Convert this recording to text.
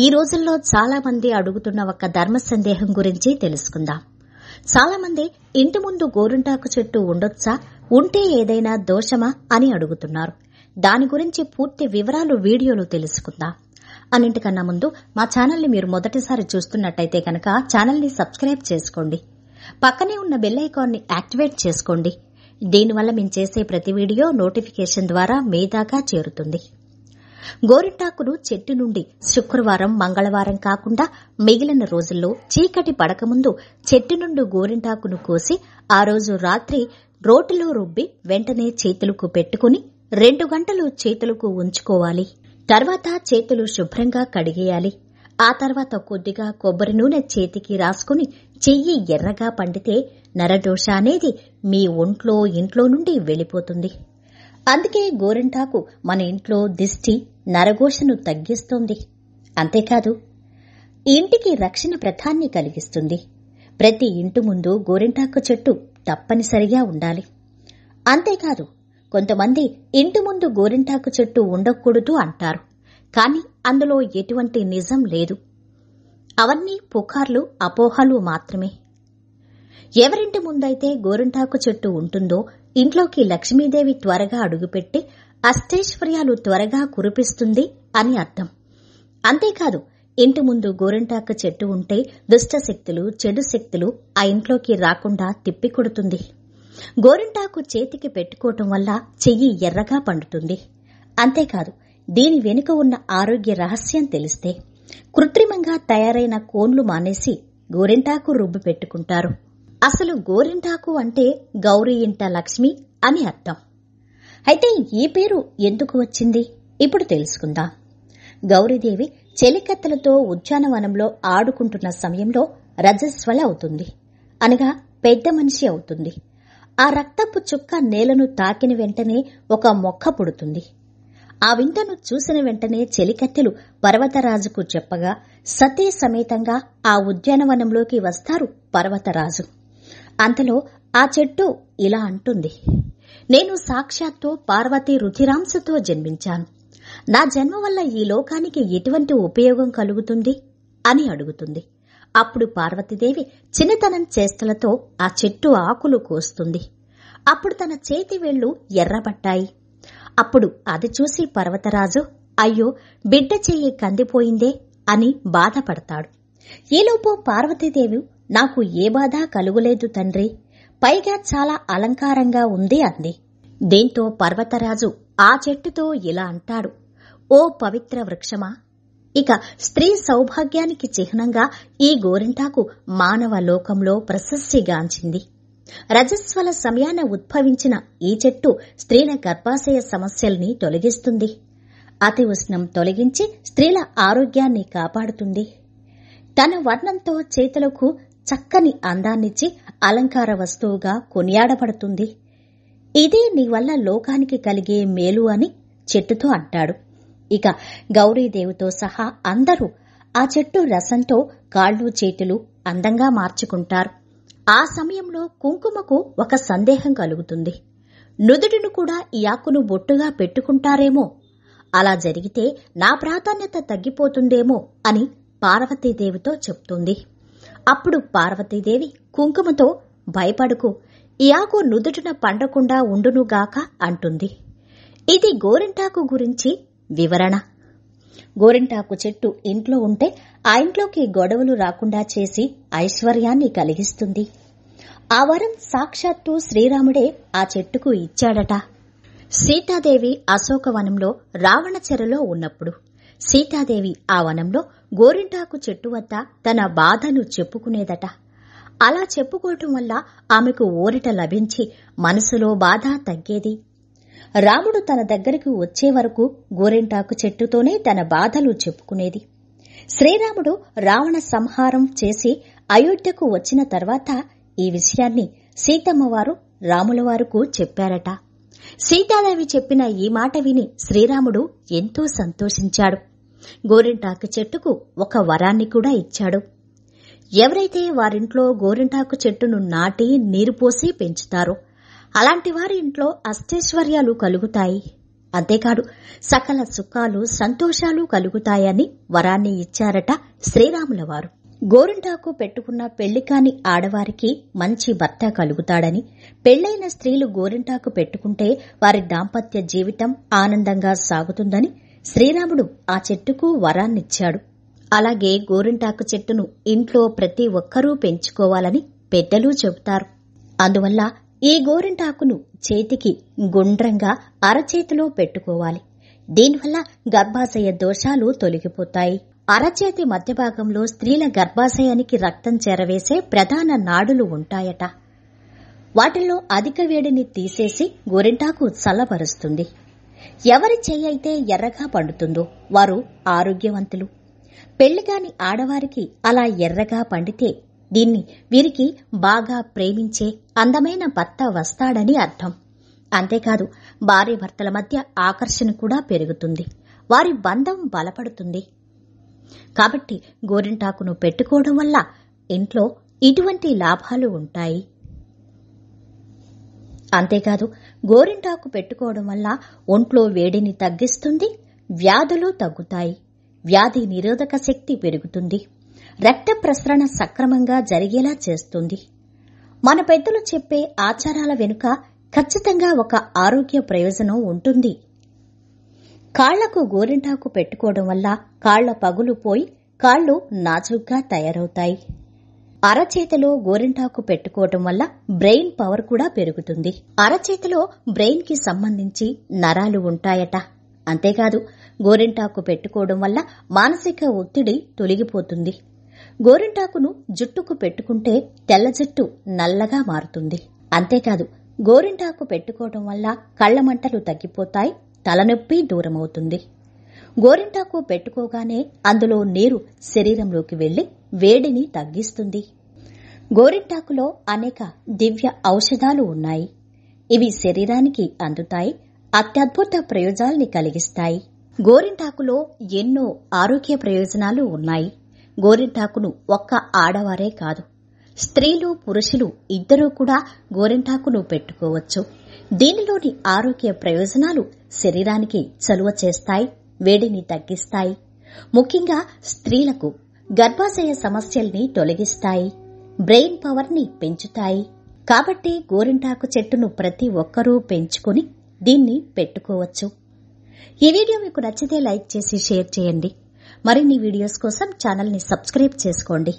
ఈ రోజుల్లో చాలా మంది అడుగుతున్న ఒక ధర్మ సందేహం గురించి తెలుసుకుందాం చాలా మంది ఇంటి ముందు గోరుంటాకు చెట్టు ఉండొచ్చా ఉంటే ఏదైనా దోషమా అని అడుగుతున్నారు దాని గురించి పూర్తి వివరాలు వీడియోలో తెలుసుకుందాం అన్నింటికన్నా ముందు మా ఛానల్ని మీరు మొదటిసారి చూస్తున్నట్టయితే కనుక ఛానల్ని సబ్స్క్రైబ్ చేసుకోండి పక్కనే ఉన్న బెల్ ఐకాన్ని యాక్టివేట్ చేసుకోండి దీనివల్ల మేము చేసే ప్రతి వీడియో నోటిఫికేషన్ ద్వారా మీ దాకా చేరుతుంది గోరింటాకును చెట్టు నుండి శుక్రవారం మంగళవారం కాకుండా మిగిలిన రోజుల్లో చీకటి పడకముందు చెట్టు నుండి గోరింటాకును కోసి ఆ రోజు రాత్రి రోటిలో రుబ్బి వెంటనే చేతులకు పెట్టుకుని రెండు గంటలు చేతులకు ఉంచుకోవాలి తర్వాత చేతులు శుభ్రంగా కడిగేయాలి ఆ తర్వాత కొద్దిగా కొబ్బరి నూనె చేతికి రాసుకుని చెయ్యి ఎర్రగా పండితే నరదోష అనేది మీ ఒంట్లో ఇంట్లో నుండి వెళ్ళిపోతుంది అందుకే గోరింటాకు మన ఇంట్లో దిష్టి నరఘోషను తగ్గిస్తుంది అంతేకాదు ఇంటికి రక్షణ ప్రధాన్ని కలిగిస్తుంది ప్రతి ఇంటి ముందు గోరింటాకు చెట్టు తప్పనిసరిగా ఉండాలి అంతేకాదు కొంతమంది ఇంటి ముందు గోరింటాకు చెట్టు ఉండకూడదు అంటారు కానీ అందులో ఎటువంటి నిజం లేదు అవన్నీ పుకార్లు అపోహలు మాత్రమే ఎవరింటి ముందైతే గోరింటాకు చెట్టు ఉంటుందో ఇంట్లోకి లక్ష్మీదేవి త్వరగా అడుగుపెట్టి అష్టైశ్వర్యాలు త్వరగా కురిపిస్తుంది అని అర్థం అంతేకాదు ఇంటి ముందు గోరింటాక చెట్టు ఉంటే దుష్టశక్తులు చెడు శక్తులు ఆ ఇంట్లోకి రాకుండా తిప్పికొడుతుంది గోరింటాకు చేతికి పెట్టుకోవటం వల్ల చెయ్యి ఎర్రగా పండుతుంది అంతేకాదు దీని వెనుక ఉన్న ఆరోగ్య రహస్యం తెలిస్తే కృత్రిమంగా తయారైన కోన్లు మానేసి గోరింటాకు రుబ్బు పెట్టుకుంటారు అసలు గోరింటాకు అంటే గౌరీ ఇంట లక్ష్మి అని అర్థం అయితే ఈ పేరు ఎందుకు వచ్చింది ఇప్పుడు తెలుసుకుందాం గౌరీదేవి చెలికత్తెలతో ఉద్యానవనంలో ఆడుకుంటున్న సమయంలో రజస్వల అవుతుంది అనగా పెద్ద మనిషి అవుతుంది ఆ రక్తపు చుక్క నేలను తాకిన వెంటనే ఒక మొక్క పుడుతుంది ఆ వింతను చూసిన వెంటనే చెలికత్తెలు పర్వతరాజుకు చెప్పగా సతీ సమేతంగా ఆ ఉద్యానవనంలోకి వస్తారు పర్వతరాజు అంతలో ఆ చెట్టు ఇలా అంటుంది నేను సాక్షాత్తు పార్వతి రుచిరాంశతో జన్మించాను నా జన్మ వల్ల ఈ లోకానికి ఎటువంటి ఉపయోగం కలుగుతుంది అని అడుగుతుంది అప్పుడు పార్వతీదేవి చిన్నతనం చేస్తలతో ఆ చెట్టు ఆకులు కోస్తుంది అప్పుడు తన చేతి వేళ్లు ఎర్రబట్టాయి అప్పుడు అది చూసి పర్వతరాజు అయ్యో బిడ్డ చెయ్యి కందిపోయిందే అని బాధపడతాడు ఈలోపు పార్వతీదేవి నాకు ఏ బాధ కలుగులేదు తండ్రి పైగా చాలా అలంకారంగా ఉంది అంది దీంతో పర్వతరాజు ఆ చెట్టుతో ఇలా అంటాడు ఓ పవిత్ర వృక్షమా ఇక స్త్రీ సౌభాగ్యానికి చిహ్నంగా ఈ గోరింటాకు మానవ లోకంలో ప్రశస్తిగాంచింది రజస్వల సమయాన ఉద్భవించిన ఈ చెట్టు స్త్రీల గర్భాశయ సమస్యల్ని తొలగిస్తుంది అతి ఉష్ణం తొలగించి స్త్రీల ఆరోగ్యాన్ని కాపాడుతుంది తన వర్ణంతో చేతులకు చక్కని అందాన్నిచ్చి అలంకార వస్తువుగా కొనియాడబడుతుంది ఇదే నీ వల్ల లోకానికి కలిగే మేలు అని చెట్టుతో అంటాడు ఇక గౌరీదేవితో సహా అందరూ ఆ చెట్టు రసంతో కాళ్ళు చేతులు అందంగా మార్చుకుంటారు ఆ సమయంలో కుంకుమకు ఒక సందేహం కలుగుతుంది నుదుడును కూడా ఈ ఆకును బొట్టుగా పెట్టుకుంటారేమో అలా జరిగితే నా ప్రాధాన్యత తగ్గిపోతుందేమో అని పార్వతీదేవితో చెప్తుంది అప్పుడు పార్వతీదేవి కుంకుమతో భయపడుకు యాకు నుదుటిన పండకుండా ఉండునుగాక అంటుంది ఇది గోరింటాకు గురించి వివరణ గోరింటాకు చెట్టు ఇంట్లో ఉంటే ఆ ఇంట్లోకి గొడవలు రాకుండా చేసి ఐశ్వర్యాన్ని కలిగిస్తుంది ఆ వరం సాక్షాత్తు శ్రీరాముడే ఆ చెట్టుకు ఇచ్చాడట సీతాదేవి అశోకవనంలో రావణ చెరలో ఉన్నప్పుడు సీతాదేవి ఆ వనంలో గోరింటాకు చెట్టు వద్ద తన బాధను చెప్పుకునేదట అలా చెప్పుకోవటం వల్ల ఆమెకు ఓరిట లభించి మనసులో బాధ తగ్గేది రాముడు తన దగ్గరికి వచ్చే వరకు గోరింటాకు చెట్టుతోనే తన బాధలు చెప్పుకునేది శ్రీరాముడు రావణ సంహారం చేసి అయోధ్యకు వచ్చిన తర్వాత ఈ విషయాన్ని సీతమ్మవారు రాములవారుకు చెప్పారట సీతాదేవి చెప్పిన ఈ మాట విని శ్రీరాముడు ఎంతో సంతోషించాడు గోరింటాకు చెట్టుకు ఒక వరాన్ని కూడా ఇచ్చాడు ఎవరైతే వారింట్లో గోరింటాకు చెట్టును నాటి నీరు పోసి పెంచుతారో అలాంటి వారి ఇంట్లో అష్టైశ్వర్యాలు కలుగుతాయి అంతేకాదు సకల సుఖాలు సంతోషాలు కలుగుతాయని వరాన్ని ఇచ్చారట శ్రీరాముల వారు గోరింటాకు పెట్టుకున్న పెళ్లి కాని ఆడవారికి మంచి భర్త కలుగుతాడని పెళ్లైన స్త్రీలు గోరింటాకు పెట్టుకుంటే వారి దాంపత్య జీవితం ఆనందంగా సాగుతుందని శ్రీరాముడు ఆ చెట్టుకు వరాన్నిచ్చాడు అలాగే గోరింటాకు చెట్టును ఇంట్లో ప్రతి ఒక్కరూ పెంచుకోవాలని పెద్దలు చెబుతారు అందువల్ల ఈ గోరింటాకును చేతికి గుండ్రంగా అరచేతిలో పెట్టుకోవాలి దీనివల్ల గర్భాశయ దోషాలు తొలగిపోతాయి అరచేతి మధ్య భాగంలో స్త్రీల గర్భాశయానికి రక్తం చేరవేసే ప్రధాన నాడులు ఉంటాయట వాటిల్లో అధిక వేడిని తీసేసి గోరింటాకు చల్లబరుస్తుంది ఎవరి చెయ్యైతే ఎర్రగా పండుతుందో వారు ఆరోగ్యవంతులు పెళ్లిగాని ఆడవారికి అలా ఎర్రగా పండితే దీన్ని వీరికి బాగా ప్రేమించే అందమైన భర్త వస్తాడని అర్థం అంతేకాదు భారీ భర్తల మధ్య ఆకర్షణ కూడా పెరుగుతుంది వారి బంధం బలపడుతుంది కాబట్టి గోరింటాకును పెట్టుకోవడం వల్ల ఇంట్లో ఇటువంటి లాభాలు ఉంటాయి అంతేకాదు గోరింటాకు పెట్టుకోవడం వల్ల ఒంట్లో వేడిని తగ్గిస్తుంది వ్యాధులు తగ్గుతాయి వ్యాధి నిరోధక శక్తి పెరుగుతుంది రక్త ప్రసరణ సక్రమంగా జరిగేలా చేస్తుంది మన పెద్దలు చెప్పే ఆచారాల వెనుక ఖచ్చితంగా ఒక ఆరోగ్య ప్రయోజనం ఉంటుంది కాళ్లకు గోరింటాకు పెట్టుకోవడం వల్ల కాళ్ల పగులు పోయి కాళ్లు నాచుగ్గా తయారవుతాయి అరచేతిలో గోరింటాకు పెట్టుకోవటం వల్ల బ్రెయిన్ పవర్ కూడా పెరుగుతుంది అరచేతిలో బ్రెయిన్ కి సంబంధించి నరాలు ఉంటాయట అంతేకాదు గోరింటాకు పెట్టుకోవడం వల్ల మానసిక ఒత్తిడి తొలగిపోతుంది గోరింటాకును జుట్టుకు పెట్టుకుంటే తెల్ల జుట్టు నల్లగా మారుతుంది అంతేకాదు గోరింటాకు పెట్టుకోవడం వల్ల కళ్లమంటలు తగ్గిపోతాయి తలనొప్పి దూరమవుతుంది గోరింటాకు పెట్టుకోగానే అందులో నీరు శరీరంలోకి వెళ్లి వేడిని తగ్గిస్తుంది గోరింటాకులో అనేక దివ్య ఔషధాలు ఉన్నాయి ఇవి శరీరానికి అందుతాయి అత్యద్భుత ప్రయోజనాల్ని కలిగిస్తాయి గోరింటాకులో ఎన్నో ఆరోగ్య ప్రయోజనాలు ఉన్నాయి గోరింటాకును ఒక్క ఆడవారే కాదు స్త్రీలు పురుషులు ఇద్దరూ కూడా గోరింటాకును పెట్టుకోవచ్చు దీనిలోని ఆరోగ్య ప్రయోజనాలు శరీరానికి చలువ చేస్తాయి వేడిని తగ్గిస్తాయి ముఖ్యంగా స్త్రీలకు గర్భాశయ సమస్యల్ని తొలగిస్తాయి బ్రెయిన్ పవర్ని పెంచుతాయి కాబట్టి గోరింటాకు చెట్టును ప్రతి ఒక్కరూ పెంచుకుని దీన్ని పెట్టుకోవచ్చు ఈ వీడియో మీకు నచ్చితే లైక్ చేసి షేర్ చేయండి మరిన్ని వీడియోస్ కోసం ఛానల్ని సబ్స్క్రైబ్ చేసుకోండి